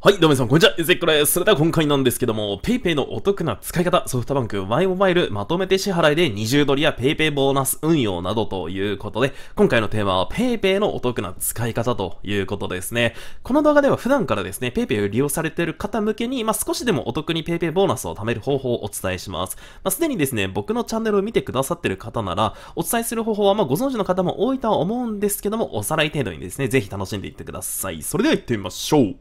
はい、どうも皆さん、こんにちは。ゆずっこです。それでは今回なんですけども、PayPay のお得な使い方、ソフトバンク Y モバイルまとめて支払いで20ドルや PayPay ボーナス運用などということで、今回のテーマは PayPay のお得な使い方ということですね。この動画では普段からですね、PayPay を利用されている方向けに、まあ、少しでもお得に PayPay ボーナスを貯める方法をお伝えします。まあ、すでにですね、僕のチャンネルを見てくださっている方なら、お伝えする方法はまご存知の方も多いとは思うんですけども、おさらい程度にですね、ぜひ楽しんでいってください。それでは行ってみましょう。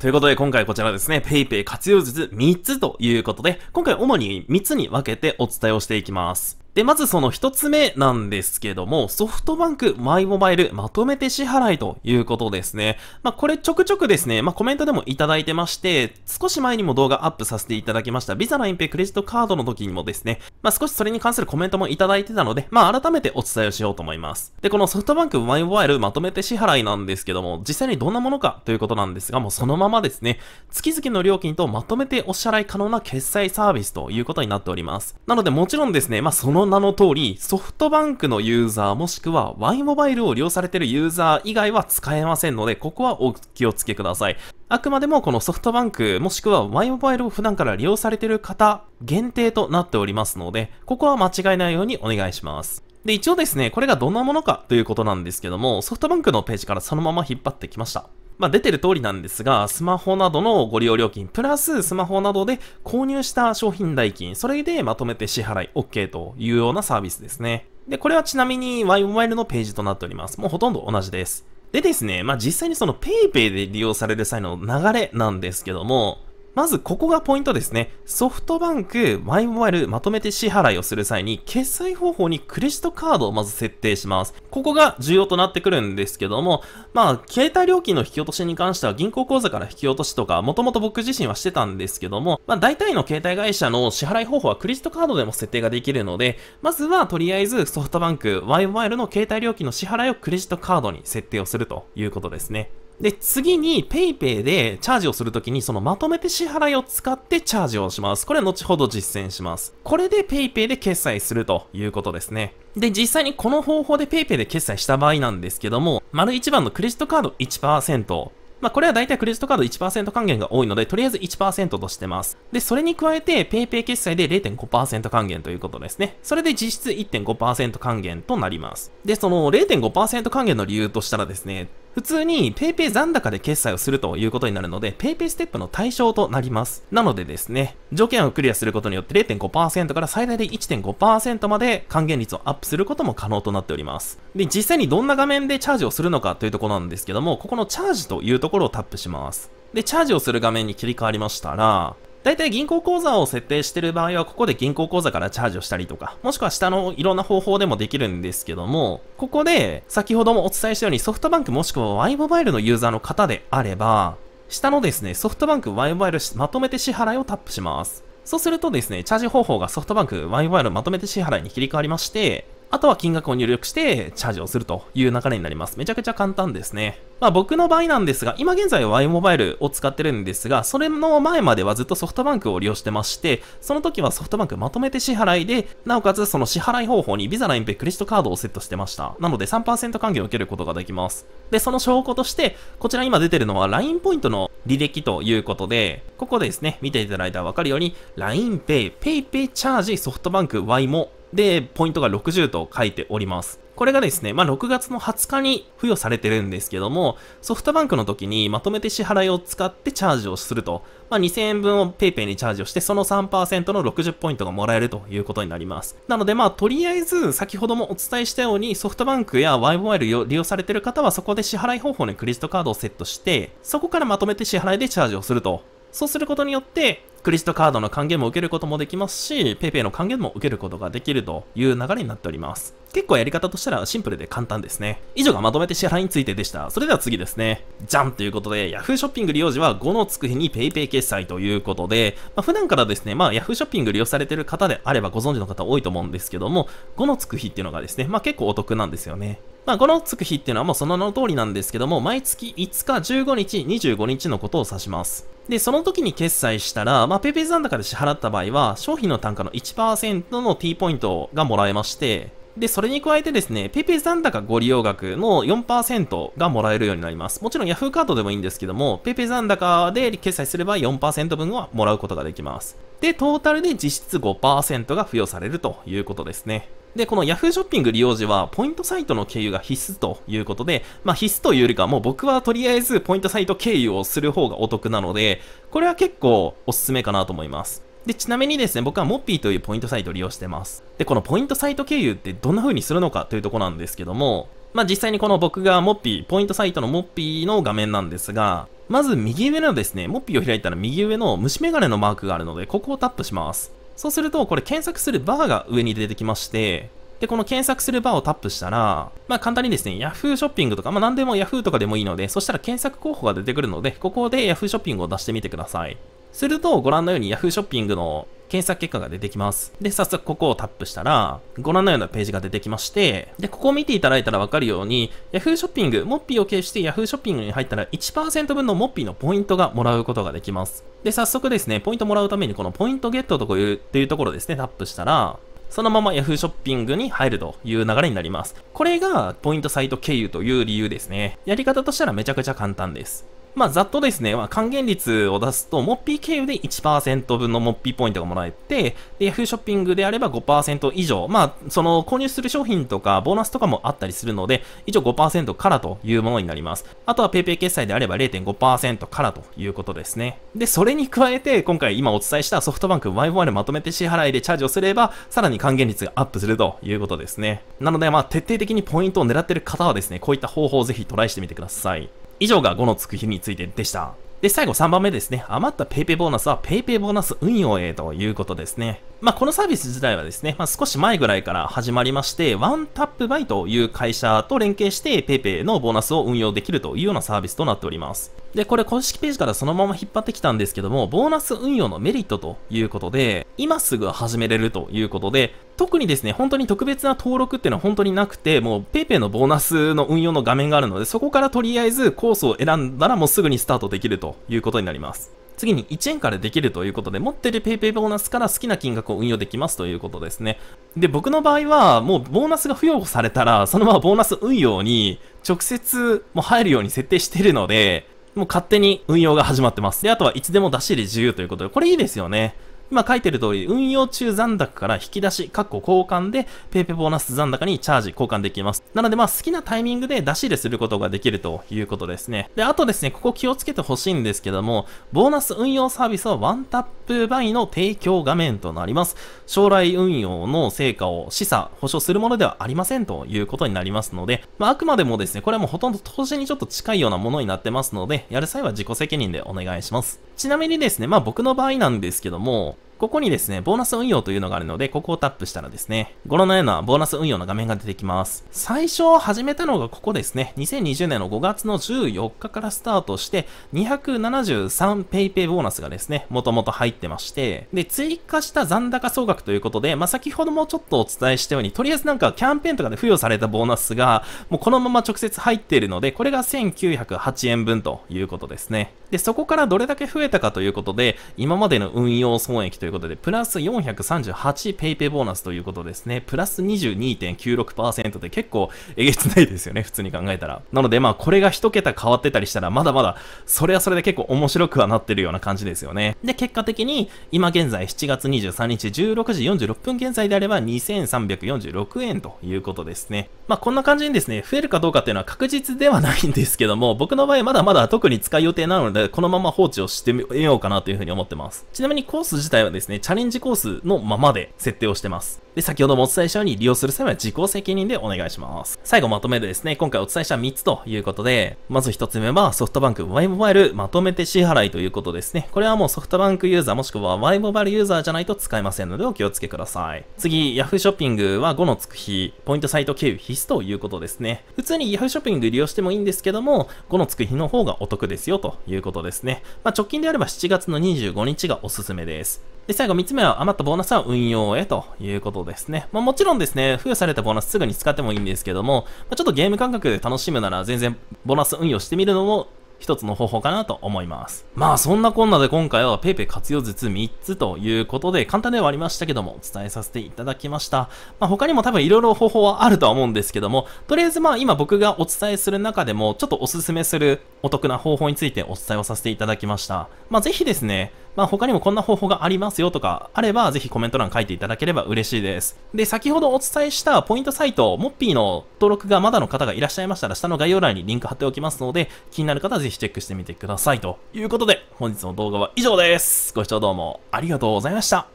ということで、今回こちらですね、PayPay 活用術3つということで、今回主に3つに分けてお伝えをしていきます。で、まずその一つ目なんですけども、ソフトバンクマイモバイルまとめて支払いということですね。まあ、これちょくちょくですね、まあ、コメントでもいただいてまして、少し前にも動画アップさせていただきました、ビザラインペクレジットカードの時にもですね、まあ、少しそれに関するコメントもいただいてたので、まあ、改めてお伝えをしようと思います。で、このソフトバンクマイモバイルまとめて支払いなんですけども、実際にどんなものかということなんですが、もうそのままですね、月々の料金とまとめてお支払い可能な決済サービスということになっております。なので、もちろんですね、まあ、そのの名の通り、ソフトバンクのユーザーもしくは Y モバイルを利用されているユーザー以外は使えませんので、ここはお気をつけください。あくまでもこのソフトバンクもしくは Y モバイルを普段から利用されている方限定となっておりますので、ここは間違いないようにお願いします。で、一応ですね、これがどんなものかということなんですけども、ソフトバンクのページからそのまま引っ張ってきました。まあ、出てる通りなんですが、スマホなどのご利用料金、プラススマホなどで購入した商品代金、それでまとめて支払い OK というようなサービスですね。で、これはちなみに Y モバイルのページとなっております。もうほとんど同じです。でですね、まあ、実際にその PayPay で利用される際の流れなんですけども、まずここがポイントですね。ソフトバンク、ワイモバイルまとめて支払いをする際に、決済方法にクレジットカードをまず設定します。ここが重要となってくるんですけども、まあ、携帯料金の引き落としに関しては銀行口座から引き落としとか、もともと僕自身はしてたんですけども、まあ、大体の携帯会社の支払い方法はクレジットカードでも設定ができるので、まずはとりあえずソフトバンク、ワイモバイルの携帯料金の支払いをクレジットカードに設定をするということですね。で、次に PayPay でチャージをするときに、そのまとめて支払いを使ってチャージをします。これは後ほど実践します。これで PayPay で決済するということですね。で、実際にこの方法で PayPay で決済した場合なんですけども、丸1番のクレジットカード1%、まあ、これは大体クレジットカード1%還元が多いので、とりあえず1%としてます。で、それに加えて、PayPay 決済で0.5%還元ということですね。それで実質1.5%還元となります。で、その0.5%還元の理由としたらですね、普通に PayPay 残高で決済をするということになるので PayPay ステップの対象となります。なのでですね、条件をクリアすることによって0.5%から最大で1.5%まで還元率をアップすることも可能となっております。で、実際にどんな画面でチャージをするのかというところなんですけども、ここのチャージというところをタップします。で、チャージをする画面に切り替わりましたら、大体銀行口座を設定してる場合は、ここで銀行口座からチャージをしたりとか、もしくは下のいろんな方法でもできるんですけども、ここで先ほどもお伝えしたようにソフトバンクもしくは Y モバイルのユーザーの方であれば、下のですね、ソフトバンク Y モバイルまとめて支払いをタップします。そうするとですね、チャージ方法がソフトバンク Y モバイルまとめて支払いに切り替わりまして、あとは金額を入力してチャージをするという流れになります。めちゃくちゃ簡単ですね。まあ僕の場合なんですが、今現在は Y モバイルを使ってるんですが、それの前まではずっとソフトバンクを利用してまして、その時はソフトバンクまとめて支払いで、なおかつその支払い方法にビザラインペクレジットカードをセットしてました。なので3%還元を受けることができます。で、その証拠として、こちら今出てるのは LINE ポイントの履歴ということで、ここでですね、見ていただいたらわかるように、l i n e ペイ、ペイチャージ、ソフトバンク、Y もで、ポイントが60と書いております。これがですね、まあ、6月の20日に付与されてるんですけども、ソフトバンクの時にまとめて支払いを使ってチャージをすると、まあ、2000円分を PayPay にチャージをして、その3%の60ポイントがもらえるということになります。なので、まあ、とりあえず、先ほどもお伝えしたように、ソフトバンクや Y モバイルを利用されている方は、そこで支払い方法にクレジットカードをセットして、そこからまとめて支払いでチャージをするとそうすることによって、クレジットカードの還元も受けることもできますし、PayPay の還元も受けることができるという流れになっております。結構やり方としたらシンプルで簡単ですね。以上がまとめて支払いについてでした。それでは次ですね。じゃんということで、Yahoo ショッピング利用時は5のつく日に PayPay 決済ということで、まあ、普段からですね、まあ Yahoo ショッピング利用されてる方であればご存知の方多いと思うんですけども、5のつく日っていうのがですね、まあ結構お得なんですよね。まあ、このつく日っていうのはもうその名の通りなんですけども、毎月5日、15日、25日のことを指します。で、その時に決済したら、まあ、ペ残高で支払った場合は、商品の単価の1%の T ポイントがもらえまして、で、それに加えてですね、ペペ残高ご利用額の4%がもらえるようになります。もちろん Yahoo カードでもいいんですけども、ペペ残高で決済すれば4%分はもらうことができます。で、トータルで実質5%が付与されるということですね。で、この Yahoo ショッピング利用時は、ポイントサイトの経由が必須ということで、まあ必須というよりかはもう僕はとりあえずポイントサイト経由をする方がお得なので、これは結構おすすめかなと思います。で、ちなみにですね、僕はモッピーというポイントサイトを利用してます。で、このポイントサイト経由ってどんな風にするのかというとこなんですけども、まあ実際にこの僕がモッピー、ポイントサイトのモッピーの画面なんですが、まず右上のですね、モッピーを開いたら右上の虫眼鏡のマークがあるので、ここをタップします。そうすると、これ検索するバーが上に出てきまして、で、この検索するバーをタップしたら、まあ簡単にですね、Yahoo ショッピングとか、まあ何でも Yahoo とかでもいいので、そしたら検索候補が出てくるので、ここで Yahoo ショッピングを出してみてください。すると、ご覧のように Yahoo ショッピングの検索結果が出てきます。で、早速ここをタップしたら、ご覧のようなページが出てきまして、で、ここを見ていただいたらわかるように、Yahoo ショッピング、モッピーを経由して Yahoo ショッピングに入ったら1%分のモッピーのポイントがもらうことができます。で、早速ですね、ポイントもらうためにこのポイントゲットという、っていうところですね、タップしたら、そのまま Yahoo ショッピングに入るという流れになります。これがポイントサイト経由という理由ですね。やり方としたらめちゃくちゃ簡単です。まあ、ざっとですね、まあ、還元率を出すと、モッピー経由で1%分のモッピーポイントがもらえて、で、y a ショッピングであれば5%以上、まあ、その購入する商品とか、ボーナスとかもあったりするので、以上5%からというものになります。あとは PayPay 決済であれば0.5%からということですね。で、それに加えて、今回今お伝えしたソフトバンク y o でまとめて支払いでチャージをすれば、さらに還元率がアップするということですね。なので、まあ、徹底的にポイントを狙ってる方はですね、こういった方法をぜひトライしてみてください。以上が5のつく日についてでした。で、最後3番目ですね。余った PayPay ボーナスは PayPay ボーナス運用へということですね。まあ、このサービス自体はですね、まあ、少し前ぐらいから始まりまして、ワンタップバイという会社と連携して PayPay のボーナスを運用できるというようなサービスとなっております。で、これ公式ページからそのまま引っ張ってきたんですけども、ボーナス運用のメリットということで、今すぐ始めれるということで、特にですね、本当に特別な登録っていうのは本当になくて、もう PayPay のボーナスの運用の画面があるので、そこからとりあえずコースを選んだらもうすぐにスタートできるということになります。次に1円からできるということで、持ってる PayPay ボーナスから好きな金額を運用できますということですね。で、僕の場合は、もうボーナスが付与されたら、そのままボーナス運用に直接も入るように設定してるので、もう勝手に運用が始まってます。で、あとはいつでも出し入れ自由ということで、これいいですよね。今書いてる通り、運用中残高から引き出し、括弧交換で、ペイペボーナス残高にチャージ交換できます。なので、まあ好きなタイミングで出し入れすることができるということですね。で、あとですね、ここ気をつけてほしいんですけども、ボーナス運用サービスはワンタップバイの提供画面となります。将来運用の成果を示唆、保証するものではありませんということになりますので、まあ、あくまでもですね、これはもうほとんど投資にちょっと近いようなものになってますので、やる際は自己責任でお願いします。ちなみにですね、まあ僕の場合なんですけども、ここにですね、ボーナス運用というのがあるので、ここをタップしたらですね、ご覧のようなボーナス運用の画面が出てきます。最初始めたのがここですね、2020年の5月の14日からスタートして、273ペイペイボーナスがですね、もともと入ってまして、で、追加した残高総額ということで、まあ、先ほどもちょっとお伝えしたように、とりあえずなんかキャンペーンとかで付与されたボーナスが、もうこのまま直接入っているので、これが1908円分ということですね。で、そこからどれだけ増えたかということで、今までの運用損益ということで、プラス4 3 8ペイペイボーナスということですね。プラス22.96%で結構えげつないですよね、普通に考えたら。なので、まあ、これが1桁変わってたりしたら、まだまだ、それはそれで結構面白くはなってるような感じですよね。で、結果的に、今現在7月23日16時46分現在であれば2346円ということですね。まあ、こんな感じにですね、増えるかどうかっていうのは確実ではないんですけども、僕の場合まだまだ特に使う予定なので、このまま放置をしてみようかなというふうに思ってます。ちなみにコース自体はですね、チャレンジコースのままで設定をしてます。で、先ほどもお伝えしたように利用する際は自己責任でお願いします。最後まとめでですね、今回お伝えした3つということで、まず1つ目はソフトバンク Y モバイルまとめて支払いということですね。これはもうソフトバンクユーザーもしくは Y モバイルユーザーじゃないと使えませんのでお気をつけください。次、Yahoo ショッピングは5のつく日、ポイントサイト経由必スということですね。普通に Yahoo ショッピング利用してもいいんですけども、この月日の方がお得ですよということですね。まあ、直近であれば7月の25日がおすすめです。で、最後3つ目は余ったボーナスは運用へということですね。まあ、もちろんですね、付与されたボーナスすぐに使ってもいいんですけども、まあ、ちょっとゲーム感覚で楽しむなら全然ボーナス運用してみるのも一つの方法かなと思います。まあそんなこんなで今回は PayPay 活用術3つということで簡単ではありましたけどもお伝えさせていただきました。まあ他にも多分色々方法はあるとは思うんですけどもとりあえずまあ今僕がお伝えする中でもちょっとおすすめするお得な方法についてお伝えをさせていただきました。まあぜひですね、まあ、他にもこんな方法がありますよとか、あれば、ぜひコメント欄書いていただければ嬉しいです。で、先ほどお伝えしたポイントサイト、モッピーの登録がまだの方がいらっしゃいましたら、下の概要欄にリンク貼っておきますので、気になる方はぜひチェックしてみてください。ということで、本日の動画は以上です。ご視聴どうもありがとうございました。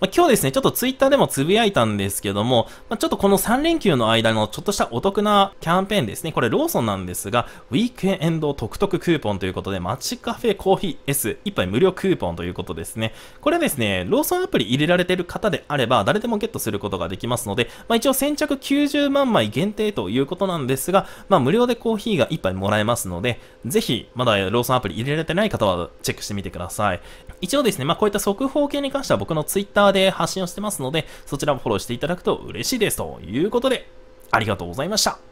まあ、今日ですね、ちょっとツイッターでもつぶやいたんですけども、まあ、ちょっとこの3連休の間のちょっとしたお得なキャンペーンですね、これローソンなんですが、ウィークエンド特特クーポンということで、マチカフェコーヒー S1 杯無料クーポンということですね。これですね、ローソンアプリ入れられてる方であれば、誰でもゲットすることができますので、まあ、一応先着90万枚限定ということなんですが、まあ、無料でコーヒーが1杯もらえますので、ぜひ、まだローソンアプリ入れられてない方はチェックしてみてください。一応ですね、まあ、こういった速報系に関しては僕のツイッターーで発信をしてますので、そちらもフォローしていただくと嬉しいです。ということで、ありがとうございました。